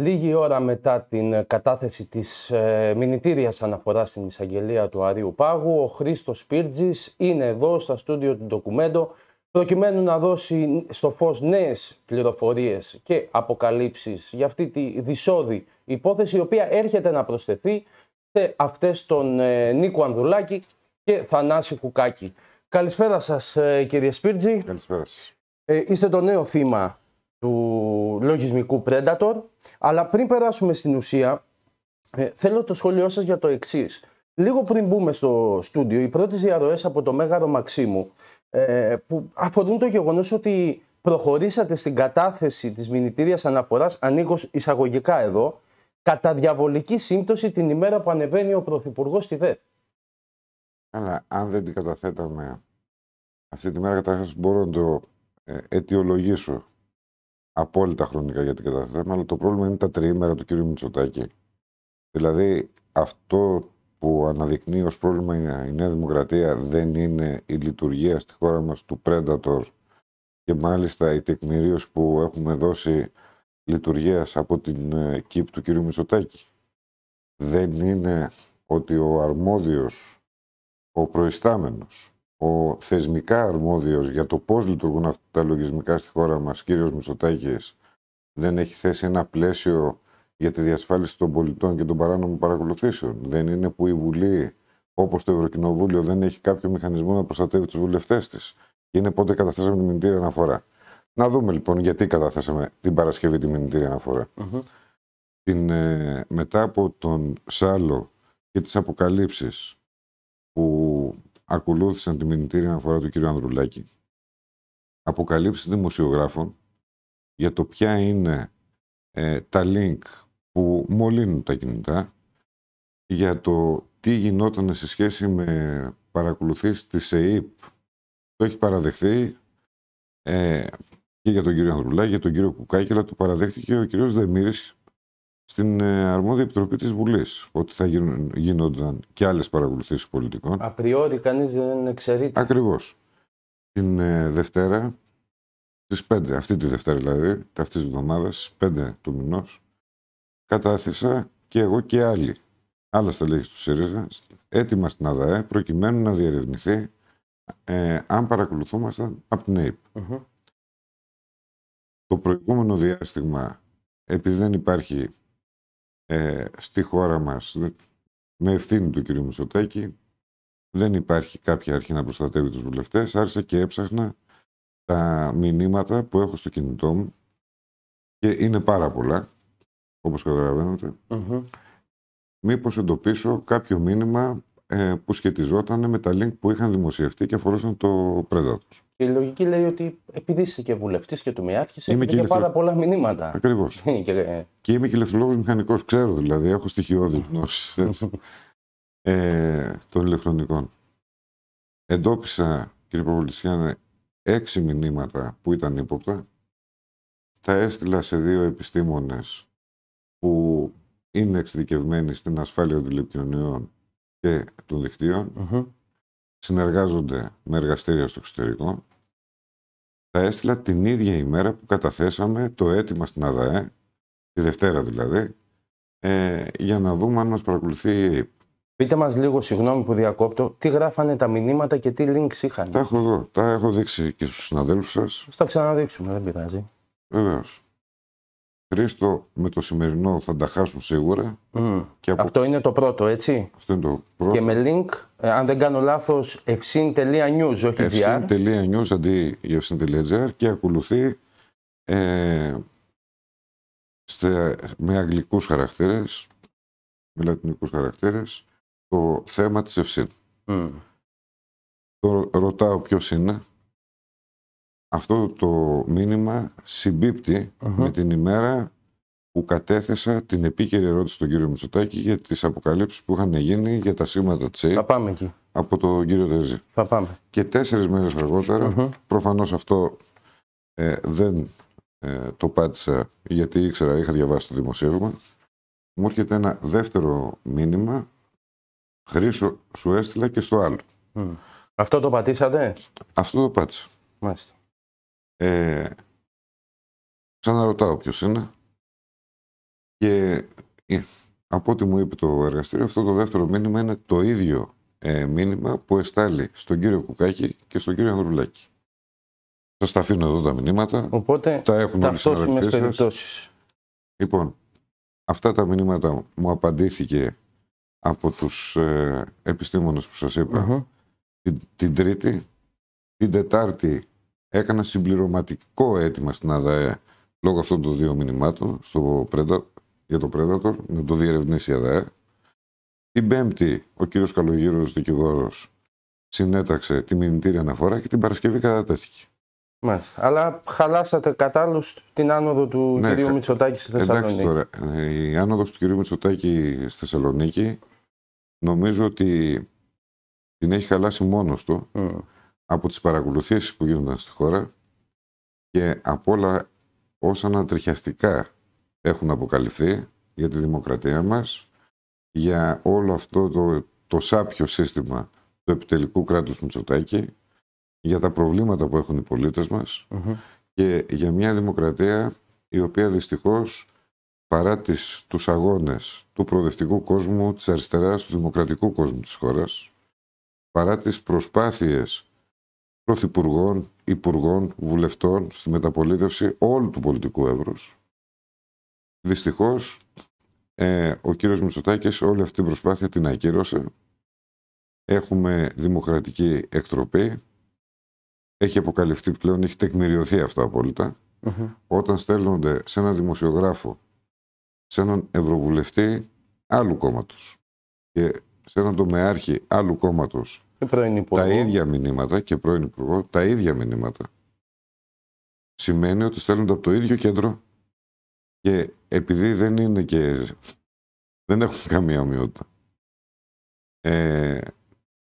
Λίγη ώρα μετά την ε, κατάθεση της ε, μηνυτήριας αναφοράς στην εισαγγελία του Αρίου Πάγου, ο Χρήστος Πύρτζης είναι εδώ στα στούντιο του ντοκουμέντο προκειμένου να δώσει στο φως νέες πληροφορίες και αποκαλύψεις για αυτή τη δυσόδη υπόθεση η οποία έρχεται να προσθεθεί σε αυτές τον ε, Νίκο Νίκου Ανδρουλάκη και Θανάση Κουκάκη. Καλησπέρα σας ε, κύριε Σπίρτζη. Καλησπέρα σας. είστε το νέο θύμα του λογισμικού Predator. Αλλά πριν περάσουμε στην ουσία, ε, θέλω το σχόλιο σας για το εξής. Λίγο πριν μπούμε στο στούντιο, οι πρώτες διαρροές από το Μέγαρο Μαξίμου ε, που αφορούν το γεγονός ότι προχωρήσατε στην κατάθεση της μηνυτήριας αναφοράς, ανοίγως εισαγωγικά εδώ, κατά διαβολική σύμπτωση την ημέρα που ανεβαίνει ο Πρωθυπουργός στη ΔΕΤ. Αλλά αν δεν την καταθέταμε αυτή τη μέρα, καταρχάς μπορώ να το ε, αιτιολογήσω απόλυτα χρονικά για την αλλά το πρόβλημα είναι τα τριήμερα του κύριου Μητσοτάκη. Δηλαδή, αυτό που αναδεικνύει ως πρόβλημα η Νέα Δημοκρατία δεν είναι η λειτουργία στη χώρα μας του Predator και μάλιστα η τεκμηρίωση που έχουμε δώσει λειτουργίας από την ε, ΚΥΠ του κύριου Μητσοτάκη. Δεν είναι ότι ο αρμόδιος, ο προϊστάμενος, ο θεσμικά αρμόδιος για το πώς λειτουργούν αυτά τα λογισμικά στη χώρα μας, κύριος Μητσοτάκης, δεν έχει θέσει ένα πλαίσιο για τη διασφάλιση των πολιτών και των παράνομων παρακολουθήσεων. Δεν είναι που η Βουλή, όπως το Ευρωκοινοβούλιο, δεν έχει κάποιο μηχανισμό να προστατεύει τους βουλευτές της. Είναι πότε καταθέσαμε τη μηνυτήρια αναφορά. Να δούμε λοιπόν γιατί καταθέσαμε την Παρασκευή τη μηνυτήρια αναφορά. Mm-hmm. Την, ε, μετά από τον Σάλο και τις αποκαλύψεις που ακολούθησαν τη μηνυτήρια αναφορά του κ. Ανδρουλάκη. Αποκαλύψει δημοσιογράφων για το ποια είναι ε, τα link που μολύνουν τα κινητά, για το τι γινόταν σε σχέση με παρακολουθήσεις της ΕΕΠ. Το έχει παραδεχθεί ε, και για τον κύριο Ανδρουλάκη, για τον κύριο αλλά το παραδέχτηκε ο κύριος Δεμήρης στην ε, αρμόδια επιτροπή της Βουλής ότι θα γίνονταν και άλλες παρακολουθήσεις πολιτικών. Απριόρι, κανείς δεν εξαιρείται. Ακριβώς. Την ε, Δευτέρα στις 5, αυτή τη Δευτέρα δηλαδή, αυτής της εβδομάδας, στις 5 του μηνός, κατάθεσα και εγώ και άλλοι, άλλα στελέχη του ΣΥΡΙΖΑ, έτοιμα στην ΑΔΑΕ, προκειμένου να διερευνηθεί ε, αν παρακολουθούμασταν από την ΑΕΠ. Το προηγούμενο διάστημα, επειδή δεν υπάρχει ε, στη χώρα μας με ευθύνη του κ. Μητσοτάκη δεν υπάρχει κάποια αρχή να προστατεύει τους βουλευτές. Άρχισα και έψαχνα τα μηνύματα που έχω στο κινητό μου και είναι πάρα πολλά, όπως καταλαβαίνετε. Μήπως εντοπίσω κάποιο μήνυμα ε, που σχετιζόταν με τα link που είχαν δημοσιευτεί και αφορούσαν το Predator. Η λογική λέει ότι επειδή είσαι και βουλευτής και του Μιάρχη, έχει και, πάρα πολλά μηνύματα. Ακριβώς. και... Ε, και είμαι και ηλεκτρολόγο μηχανικός, ξέρω δηλαδή, έχω στοιχειώδη γνώση ε, των ηλεκτρονικών. Εντόπισα, κύριε Παπολισιάνε, έξι μηνύματα που ήταν ύποπτα. Τα έστειλα σε δύο επιστήμονες που είναι εξειδικευμένοι στην ασφάλεια των τηλεπικοινωνιών και των δικτυων συνεργάζονται με εργαστήρια στο εξωτερικό. Τα έστειλα την ίδια ημέρα που καταθέσαμε το αίτημα στην ΑΔΑΕ, τη Δευτέρα δηλαδή, ε, για να δούμε αν μας παρακολουθεί η Πείτε μας λίγο, συγγνώμη που διακόπτω, τι γράφανε τα μηνύματα και τι links είχαν. Τα έχω εδώ, τα έχω δείξει και στους συναδέλφους σας. Θα ξαναδείξουμε, δεν πειράζει. Βεβαίως. Χρήστο με το σημερινό θα τα χάσουν σίγουρα. Mm. Και από... Αυτό είναι το πρώτο, έτσι. Αυτό είναι το πρώτο. Και με link, ε, αν δεν κάνω λάθος, ευσύν.news, όχι gr. Ευσύν.news αντί ευσύν.gr και ακολουθεί ε, με αγγλικούς χαρακτήρες, με λατινικούς χαρακτήρες, το θέμα της ευσύν. Mm. Το ρωτάω ποιος είναι, αυτό το μήνυμα με την ημέρα που κατέθεσα την επίκαιρη ερώτηση στον κύριο Μητσοτάκη για τις αποκαλύψεις που είχαν γίνει για τα σήματα τσέι. Θα πάμε εκεί. Από τον κύριο Τερζή. Θα πάμε. Και τεσσερις μέρες μέρες αργότερα, προφανώς αυτό ε, δεν ε, το πάτησα γιατί ήξερα, είχα διαβάσει το δημοσίευμα, μου έρχεται ένα δεύτερο μήνυμα, Χρήσο σου έστειλα και στο άλλο. Αυτό το πατήσατε? Αυτό το πάτησα. Μάλιστα. Ε, ξαναρωτάω ποιος είναι και ε, από ό,τι μου είπε το εργαστήριο αυτό το δεύτερο μήνυμα είναι το ίδιο ε, μήνυμα που εστάλει στον κύριο Κουκάκη και στον κύριο Ανδρουλάκη. Σας τα αφήνω εδώ τα μηνύματα. Οπότε τα έχουμε τι. περιπτώσεις. Λοιπόν, αυτά τα μηνύματα μου απαντήθηκε από τους ε, επιστήμονες που σας ειπα την, την Τρίτη. Την Τετάρτη έκανα συμπληρωματικό αίτημα στην ΑΔΑΕ λόγω αυτών των δύο μηνυμάτων στο για το Predator, να το διερευνήσει η ΑΔΑΕ. Την Πέμπτη, ο κύριος Καλογύρος, δικηγόρος συνέταξε τη μηνυτήρια αναφορά και την Παρασκευή κατατέθηκε. Μάλιστα. Αλλά χαλάσατε κατάλληλου την άνοδο του ναι, κυρίου Μητσοτάκη στη Θεσσαλονίκη. Εντάξει τώρα. Ε, η άνοδος του κυρίου Μητσοτάκη στη Θεσσαλονίκη νομίζω ότι την έχει χαλάσει μόνος του. Mm από τις παρακολουθήσεις που γίνονταν στη χώρα και από όλα όσα ανατριχιαστικά έχουν αποκαλυφθεί για τη δημοκρατία μας, για όλο αυτό το, το σάπιο σύστημα του επιτελικού κράτους Μητσοτάκη, για τα προβλήματα που έχουν οι πολίτες μας και για μια δημοκρατία η οποία δυστυχώς παρά τις, τους αγώνες του προοδευτικού κόσμου, της αριστεράς, του δημοκρατικού κόσμου της χώρας, παρά τις προσπάθειες πρωθυπουργών, υπουργών, βουλευτών στη μεταπολίτευση όλου του πολιτικού εύρους. Δυστυχώς ε, ο κύριος Μητσοτάκης όλη αυτή την προσπάθεια την ακύρωσε. Έχουμε δημοκρατική εκτροπή. Έχει αποκαλυφθεί πλέον, έχει τεκμηριωθεί αυτό Όταν στέλνονται σε έναν δημοσιογράφο, σε έναν ευρωβουλευτή άλλου κόμματος και σε έναν τομεάρχη άλλου κόμματος ε, τα ίδια μηνύματα και πρώην υπουργό, τα ίδια μηνύματα. Σημαίνει ότι στέλνονται από το ίδιο κέντρο και επειδή δεν είναι και. δεν έχουν καμία ομοιότητα. Ε,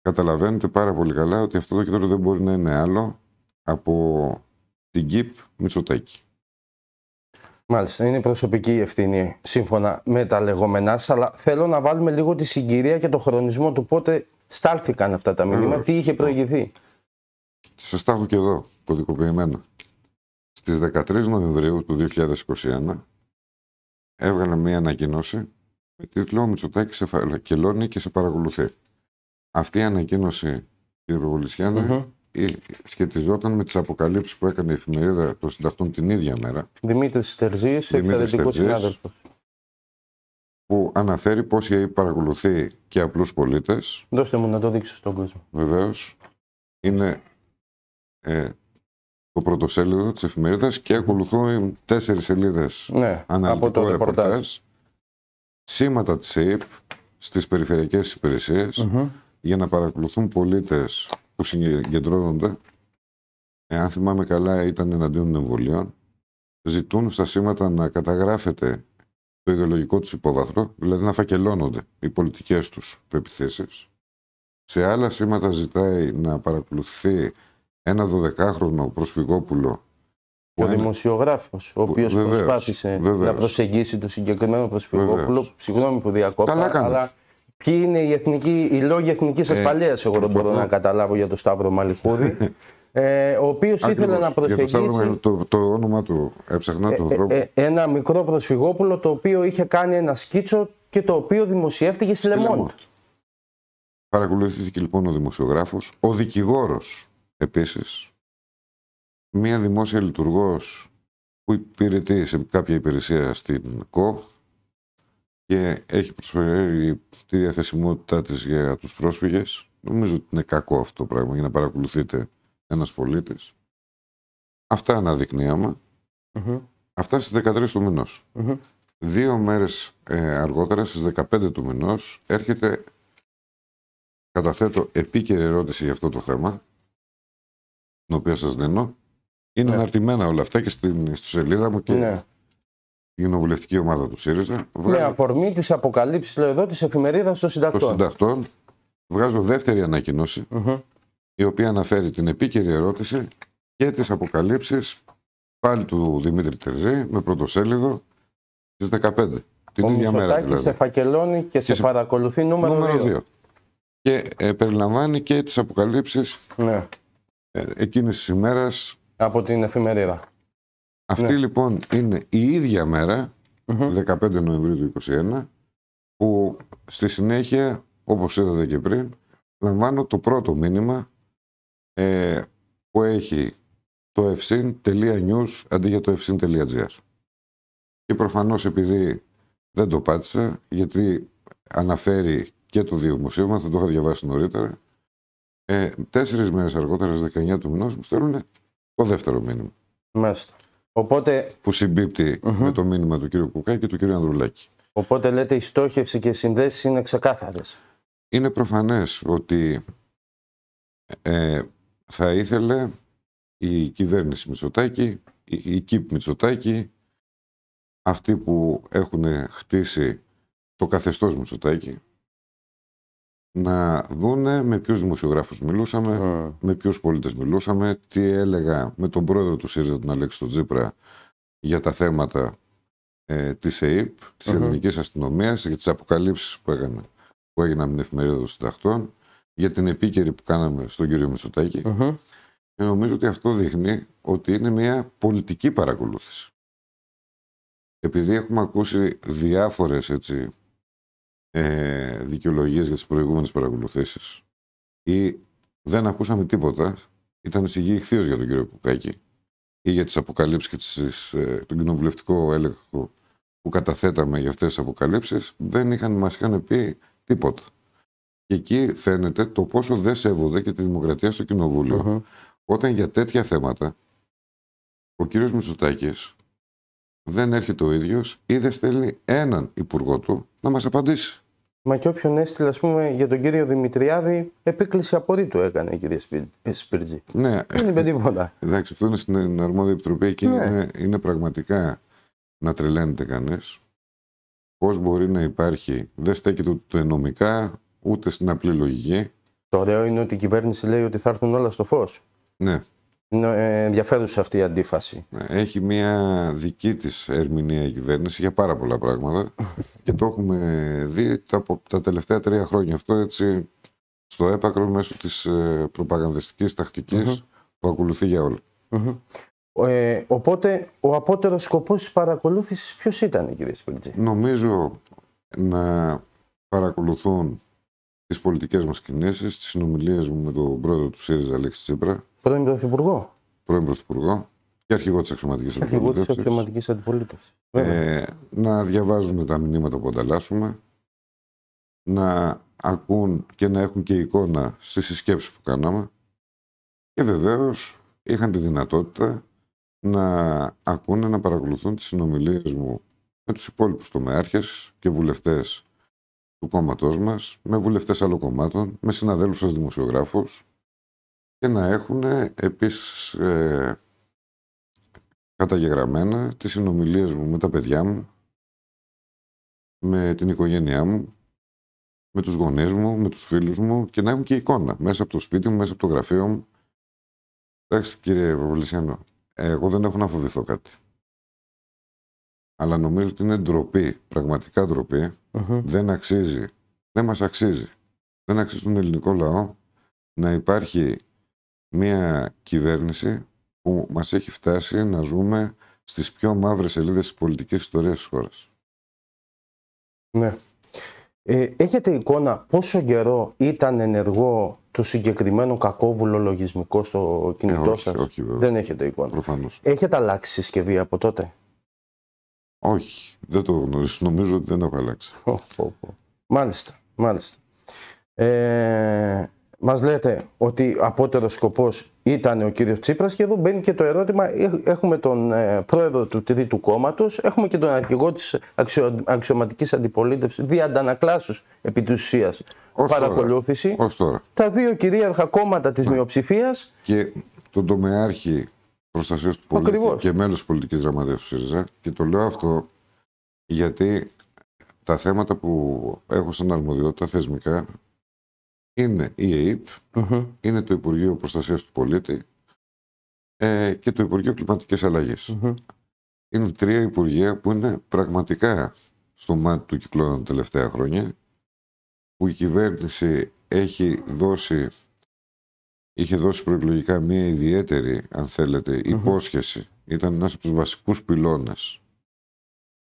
καταλαβαίνετε πάρα πολύ καλά ότι αυτό το κέντρο δεν μπορεί να είναι άλλο από την ΚΙΠ Μητσοτάκη. Μάλιστα, είναι προσωπική ευθύνη σύμφωνα με τα λεγόμενά σας, αλλά θέλω να βάλουμε λίγο τη συγκυρία και το χρονισμό του πότε στάλθηκαν αυτά τα μηνύματα, τι είχε προηγηθεί. Σα τα έχω και εδώ, κωδικοποιημένα. Στις 13 Νοεμβρίου του 2021 έβγαλε μία ανακοίνωση με τίτλο Μητσοτάκη Μητσοτάκης σε και σε παρακολουθεί». Αυτή η ανακοίνωση, κύριε σχετιζόταν με τις αποκαλύψεις που έκανε η εφημερίδα των συνταχτών την ίδια μέρα. Δημήτρης Τερζής, εκπαιδευτικός συνάδελφος που αναφέρει πώς παρακολουθεί και απλούς πολίτες. Δώστε μου να το δείξω στον κόσμο. Βεβαίως. Είναι ε, το πρωτοσέλιδο της εφημερίδας και ακολουθούν τέσσερις σελίδες ναι, αναλυτικό ρεπορτάζ. Σήματα της ΑΕΠ στις περιφερειακές για να παρακολουθούν πολίτες που συγκεντρώνονται. Ε, αν θυμάμαι καλά, ήταν εναντίον των εμβολίων. Ζητούν στα σήματα να καταγράφεται το ιδεολογικό τους υπόβαθρο, δηλαδή να φακελώνονται οι πολιτικές τους πεπιθήσει. Σε άλλα σήματα ζητάει να παρακολουθεί ένα 12χρονο προσφυγόπουλο. Ο δημοσιογράφος, ο οποίο προσπάθησε να προσεγγίσει το συγκεκριμένο προσφυγόπουλο. Συγγνώμη που διακόπτω, αλλά ποιοι είναι οι, εθνικοί, λόγοι εθνικής ασφαλεία, ε, εγώ δεν μπορώ να καταλάβω για τον Σταύρο Μαλικούδη. ε, ο οποίος ήθελε να προσεγγίσει. το, όνομα του, έψαχνα το ε, ε, ε, ένα μικρό προσφυγόπουλο το οποίο είχε κάνει ένα σκίτσο και το οποίο δημοσιεύτηκε στη, στη Λεμόντ. Παρακολουθήθηκε λοιπόν ο δημοσιογράφος, ο δικηγόρος επίσης. Μία δημόσια λειτουργός που υπηρετεί σε κάποια υπηρεσία στην ΚΟ και έχει προσφέρει τη διαθεσιμότητά της για τους πρόσφυγες. Νομίζω ότι είναι κακό αυτό το πράγμα για να παρακολουθείτε ένας πολίτης. Αυτά αναδεικνύαμε. Mm-hmm. Αυτά στις 13 του μηνός. Δύο μέρες ε, αργότερα, στις 15 του μηνός, έρχεται, καταθέτω επίκαιρη ερώτηση για αυτό το θέμα, την οποία σας δίνω. Είναι yeah. Ναι. αναρτημένα όλα αυτά και στην, στη σελίδα μου και yeah. Ναι. η κοινοβουλευτική ομάδα του ΣΥΡΙΖΑ. Βγάζει... Με αφορμή τη αποκαλύψη, λέω εδώ, της εφημερίδας των συντακτών. Των συντακτών. Βγάζω δεύτερη ανακοίνωση, η οποία αναφέρει την επίκαιρη ερώτηση και τις αποκαλύψεις πάλι του Δημήτρη Τερζή με πρωτοσέλιδο στις 15. Την ίδια μέρα δηλαδή. σε φακελώνει και, σε, σε παρακολουθεί νούμερο, νούμερο 2. Και ε, περιλαμβάνει και τις αποκαλύψεις ναι. ε, εκείνης της ημέρας. Από την εφημερίδα. Αυτή ναι. λοιπόν είναι η ίδια 15 Νοεμβρίου του 2021, που στη συνέχεια, όπως είδατε και πριν, λαμβάνω το πρώτο μήνυμα ε, που έχει το fsin.news αντί για το fsin.gr. Και προφανώς επειδή δεν το πάτησα, γιατί αναφέρει και το δημοσίευμα, θα το είχα διαβάσει νωρίτερα, ε, τέσσερις μέρες αργότερα, στις 19 του μηνός, μου στέλνουν το δεύτερο μήνυμα. Μάλιστα. Οπότε... Που συμπιπτει με το μήνυμα του κ. Κουκά και του κ. Ανδρουλάκη. Οπότε λέτε η στόχευση και οι συνδέσεις είναι ξεκάθαρες. Είναι προφανές ότι ε, θα ήθελε η κυβέρνηση Μητσοτάκη, η, η Μητσοτάκη, αυτοί που έχουν χτίσει το καθεστώς Μητσοτάκη, να δούνε με ποιους δημοσιογράφους μιλούσαμε, με ποιους πολίτες μιλούσαμε, τι έλεγα με τον πρόεδρο του ΣΥΡΙΖΑ, τον Αλέξη τον Τζίπρα, για τα θέματα ε, της ΕΕΠ, της uh ελληνικής αστυνομίας, για τις αποκαλύψεις που, που έγιναν με την εφημερίδα των συνταχτών, για την επίκαιρη που κάναμε στον κύριο Μητσοτάκη. Και νομίζω ότι αυτό δείχνει ότι είναι μια πολιτική παρακολούθηση. Επειδή έχουμε ακούσει διάφορες έτσι, ε, δικαιολογίες για τις προηγούμενες παρακολουθήσεις ή δεν ακούσαμε τίποτα, ήταν εισηγή ηχθείως για τον κύριο Κουκάκη ή για τις αποκαλύψεις και τις, ε, τον κοινοβουλευτικό έλεγχο που καταθέταμε για αυτές τις αποκαλύψεις, δεν είχαν, μας είχαν πει τίποτα. Και εκεί φαίνεται το πόσο δεν σέβονται και τη δημοκρατία στο κοινοβουλιο Όταν για τέτοια θέματα ο κύριος Μητσοτάκης δεν έρχεται ο ίδιος ή δεν στέλνει έναν υπουργό του να μας απαντήσει. Μα και όποιον έστειλε, ας πούμε, για τον κύριο Δημητριάδη, επίκληση απορρίτου έκανε η κυρία ε, Σπίρτζη. Ναι. Δεν είπε τίποτα. Εντάξει, αυτό είναι στην αρμόδια επιτροπή. Εκεί ναι. είναι, είναι πραγματικά να τρελαίνεται κανείς. Πώς μπορεί να υπάρχει, δεν στέκεται ούτε νομικά, ούτε στην απλή λογική. Το ωραίο είναι ότι η κυβέρνηση λέει ότι θα έρθουν όλα στο φως. Ναι. Είναι ε, ενδιαφέρουσα αυτή η αντίφαση. Ναι, έχει μια δική της ερμηνεία η κυβέρνηση για πάρα πολλά πράγματα και το έχουμε δει τα, τα τελευταία τρία χρόνια. Αυτό έτσι στο έπακρο μέσω της ε, προπαγανδιστικής τακτικής mm-hmm. που ακολουθεί για ολα Ε, οπότε ο απότερος σκοπός της παρακολούθησης ποιος ήταν κύριε Σπιλτζή. Νομίζω να παρακολουθούν τις πολιτικές μας κινήσεις, τις συνομιλίες μου με τον πρόεδρο του ΣΥΡΙΖΑ, Αλέξη Τσίπρα. Πρώην Πρωθυπουργό. Πρώην Πρωθυπουργό και αρχηγό της αξιωματικής αντιπολίτευση. Ε, να διαβάζουμε τα μηνύματα που ανταλλάσσουμε, να ακούν και να έχουν και εικόνα στις συσκέψεις που κάναμε. Και βεβαίως είχαν τη δυνατότητα να ακούνε, να παρακολουθούν τις συνομιλίες μου με τους υπόλοιπους τομεάρχες και βουλευτές του κόμματός μας, με βουλευτές άλλων κομμάτων, με συναδέλφους σας δημοσιογράφους και να έχουν επίσης ε, καταγεγραμμένα τις συνομιλίες μου με τα παιδιά μου, με την οικογένειά μου, με τους γονείς μου, με τους φίλους μου και να έχουν και εικόνα μέσα από το σπίτι μου, μέσα από το γραφείο μου. Εντάξει κύριε Παπαλησιανό, εγώ δεν έχω να φοβηθώ κάτι αλλά νομίζω ότι είναι ντροπή, πραγματικά Δεν αξίζει. Δεν μας αξίζει. Δεν αξίζει τον ελληνικό λαό να υπάρχει μια κυβέρνηση που μας έχει φτάσει να ζούμε στις πιο μαύρες σελίδες της πολιτικής ιστορίας της χώρας. Ναι. Ε, έχετε εικόνα πόσο καιρό ήταν ενεργό το συγκεκριμένο κακόβουλο λογισμικό στο κινητό ε, όχι, Όχι, Δεν έχετε εικόνα. Προφανώς. Έχετε αλλάξει συσκευή από τότε. Όχι, δεν το γνωρίζω. Νομίζω ότι δεν έχω αλλάξει. Μάλιστα, μάλιστα. Ε, μας λέτε ότι απότερος σκοπός ήταν ο κύριος Τσίπρας και εδώ μπαίνει και το ερώτημα, ε, έχουμε τον ε, πρόεδρο του τρίτου κόμματος, έχουμε και τον αρχηγό της αξιωματικής αντιπολίτευσης, δι' αντανακλάσεως επί της ως παρακολούθηση. Τώρα, τώρα. Τα δύο κυρίαρχα κόμματα της ναι. μειοψηφίας. Και τον τομεάρχη προστασίας του πολίτη και μέλο της πολιτικής γραμματείας του ΣΥΡΙΖΑ. Και το λέω αυτό γιατί τα θέματα που έχω σαν αρμοδιότητα θεσμικά είναι η ΕΕΠ, είναι το Υπουργείο Προστασίας του Πολίτη ε, και το Υπουργείο Κλιματικής Είναι τρία υπουργεία που είναι πραγματικά στο μάτι του κυκλώνα τα τελευταία χρόνια, που η κυβέρνηση έχει δώσει είχε δώσει προεκλογικά μία ιδιαίτερη, αν θέλετε, Ήταν ένας από τους βασικούς πυλώνες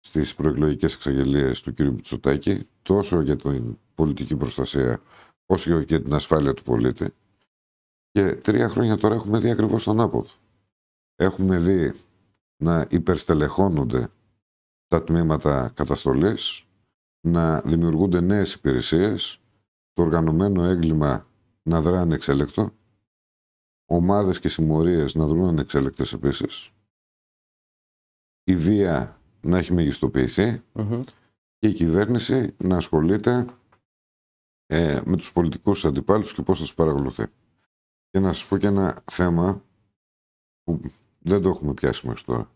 στις προεκλογικές εξαγγελίες του κ. Μητσοτάκη, τόσο για την πολιτική προστασία, όσο και για την ασφάλεια του πολίτη. Και τρία χρόνια τώρα έχουμε δει ακριβώς τον άποδο. Έχουμε δει να υπερστελεχώνονται τα τμήματα καταστολής, να δημιουργούνται νέες υπηρεσίες, το οργανωμένο έγκλημα να δρά ανεξέλεκτο ομάδες και συμμορίες να δουν ανεξέλεκτε επίσης. Η βία να έχει και η κυβέρνηση να ασχολείται ε, με τους πολιτικούς αντιπάλους και πώς θα τους παρακολουθεί. Και να σας πω και ένα θέμα που δεν το έχουμε πιάσει μέχρι τώρα.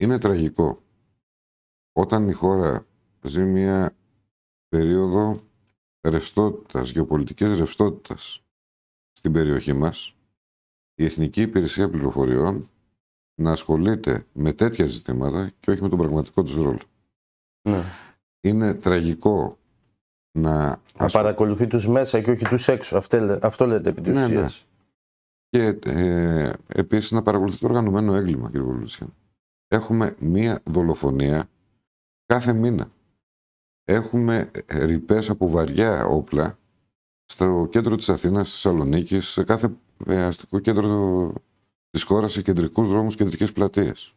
Είναι τραγικό. Όταν η χώρα ζει μια περίοδο ρευστότητας, γεωπολιτικής ρευστότητας στην περιοχή μας, η Εθνική Υπηρεσία Πληροφοριών να ασχολείται με τέτοια ζητήματα και όχι με τον πραγματικό τους ρόλο. Ναι. Είναι τραγικό να... Να παρακολουθεί τους μέσα και όχι τους έξω. Αυτό, αυτό λέτε επί της ναι, ναι. Και ε, επίσης να παρακολουθεί το οργανωμένο έγκλημα, κύριε Βολουτσιάν. Έχουμε μία δολοφονία κάθε μήνα. Έχουμε ε, ρηπές από βαριά όπλα στο κέντρο της Αθήνας, στη Θεσσαλονίκη, σε κάθε αστικού κέντρο της χώρας σε κεντρικούς δρόμους, κεντρικές πλατείες.